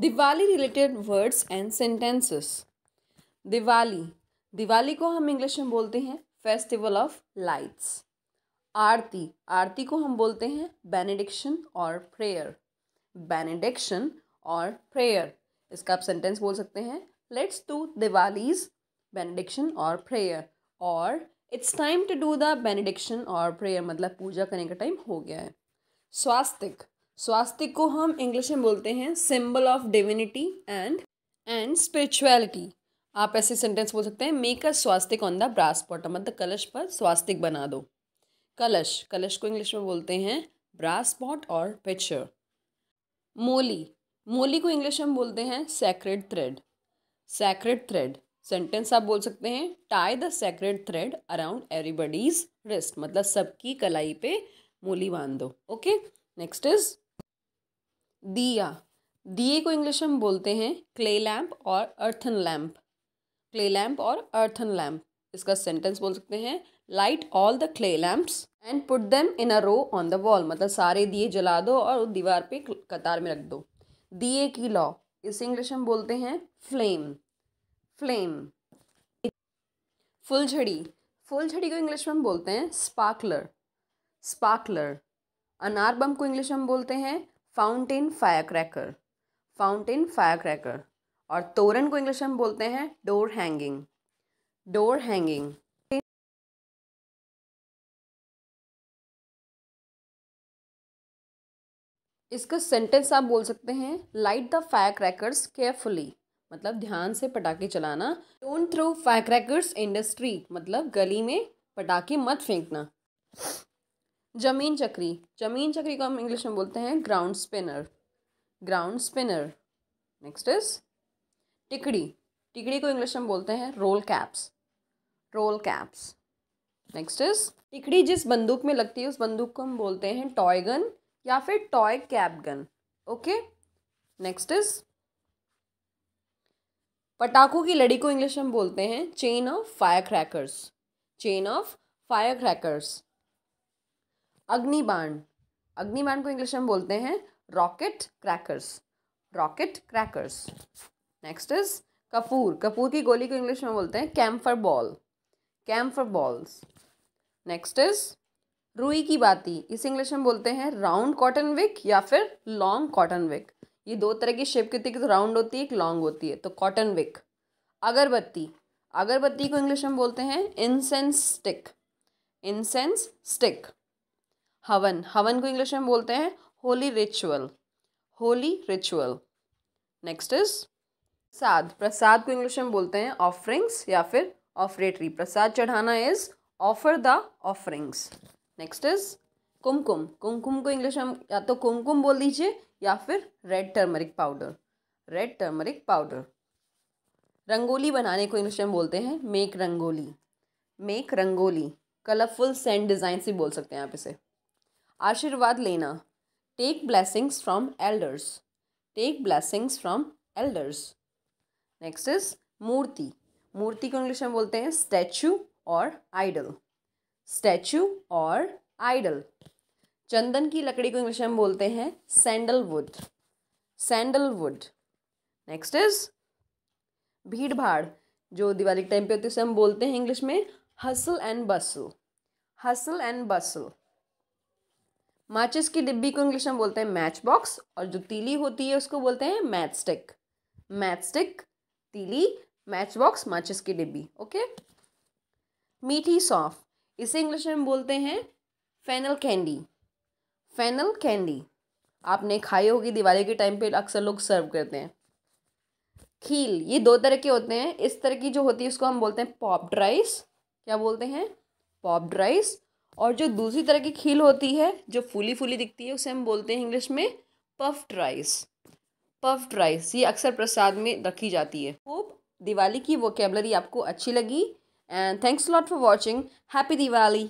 Diwali related words and sentences Diwali Diwali को हम English में बोलते हैं festival of lights aarti aarti को हम बोलते हैं बेनेडिक्शन और प्रेयर बेनेडिक्शन और प्रेयर इसका आप सेंटेंस बोल सकते हैं लेट्स डू दिवालीज बेनेडिक्शन और प्रेयर और it's time to do the benediction और प्रेयर मतलब पूजा करने का टाइम हो गया है स्वास्तिक स्वास्तिक को हम इंग्लिश में बोलते हैं symbol of divinity and and spirituality आप ऐसे सेंटेंस बोल सकते हैं make a swastika on the brass pot मतलब कलश पर स्वास्तिक बना दो कलश कलश को इंग्लिश में बोलते हैं ब्रास पॉट और पिक्चर मोली मोली को इंग्लिश में बोलते हैं sacred thread sacred thread sentence आप बोल सकते हैं tie the sacred thread around everybody's wrist मतलब सबकी कलाई पे मूली बांध दो ओके नेक्स्ट इज दिया दिए को इंग्लिश में बोलते हैं क्ले लैम्प और अर्थन लैम्प क्ले लैम्प और अर्थन लैम्प इसका सेंटेंस बोल सकते हैं light all the clay lamps and put them in a row on the wall मतलब सारे दिए जला दो और दीवार पे कतार में रख दो दिए की लॉ इस इंग्लिश में बोलते हैं फ्लेम फ्लेम फुलझड़ी फुलझड़ी को इंग्लिश में बोलते हैं स्पार्कलर स्पार्कलर अनार बम को इंग्लिश में बोलते हैं fountain fire cracker fountain fire cracker और तोरण को इंग्लिश में बोलते हैं डोर हैंगिंग डोर हैंगिंग इसका सेंटेंस आप बोल सकते हैं light the fire crackers carefully मतलब ध्यान से पटाखे चलाना don't throw fire crackers in the street मतलब गली में पटाखे मत फेंकना जमीन चक्री जमीन चक्री को हम इंग्लिश में बोलते हैं ground spinner ground spinner next is टिकड़ी टिकड़ी को इंग्लिश में बोलते हैं roll caps roll caps next is टिकड़ी जिस बंदूक में लगती है उस बंदूक को हम बोलते हैं टॉय गन या फिर toy cap gun okay next is पटाखों की लड़ी को इंग्लिश में बोलते हैं chain of fire crackers chain of fire crackers अग्निबाण अग्निबाण को इंग्लिश में बोलते हैं rocket crackers rocket crackers next is कपूर कपूर की गोली को इंग्लिश में बोलते हैं camphor ball camphor balls next is रुई की बाती इसे इंग्लिश में बोलते हैं राउंड कॉटन विक या फिर लॉन्ग कॉटन विक ये दो तरह की शेप की होती है तो राउंड होती है एक लॉन्ग होती है तो कॉटन विक अगरबत्ती अगरबत्ती को इंग्लिश में बोलते हैं इंसेंस स्टिक इंसेंस स्टिक हवन हवन को इंग्लिश में बोलते हैं holy ritual holy ritual next is prasad prasad को इंग्लिश में बोलते हैं ऑफरिंग्स या फिर ऑफरेटरी प्रसाद चढ़ाना is offer the offerings next is kumkum kumkum को इंग्लिश में या तो कुमकुम बोल दीजिए या फिर red turmeric powder red turmeric powder rangoli बनाने को इंग्लिश में बोलते हैं make rangoli make rangoli colourful sand design से बोल सकते हैं आप इसे आशीर्वाद लेना take blessings from elders take blessings from elders next is मूर्ति मूर्ति को इंग्लिश में बोलते हैं स्टैचू और आइडल स्टैचू और आइडल चंदन की लकड़ी को इंग्लिश में बोलते हैं सैंडलवुड सैंडलवुड नेक्स्ट इज भीड़ भाड़ जो दिवाली के टाइम पे होती है उसे हम बोलते हैं इंग्लिश में hustle and bustle hustle and bustle माचिस की डिब्बी को इंग्लिश में बोलते हैं मैच बॉक्स और जो तीली होती है उसको बोलते हैं मैच स्टिक मैच स्टिक तीली मैच बॉक्स माचिस की डिब्बी ओके मीठी सौंफ इसे इंग्लिश में बोलते हैं फेनल कैंडी फेनल कैंडी आपने खाई होगी दिवाली के टाइम पे अक्सर लोग सर्व करते हैं खील ये दो तरह के होते हैं इस तरह की जो होती है उसको हम बोलते हैं पॉप्ड राइस क्या बोलते हैं पॉप्ड राइस और जो दूसरी तरह की खील होती है जो फूली फूली दिखती है उसे हम बोलते हैं इंग्लिश में पफ्ड राइस पफ्ड राइस ये अक्सर प्रसाद में रखी जाती है होप दिवाली की वोकेबलरी आपको अच्छी लगी and thanks lot for watching happy Diwali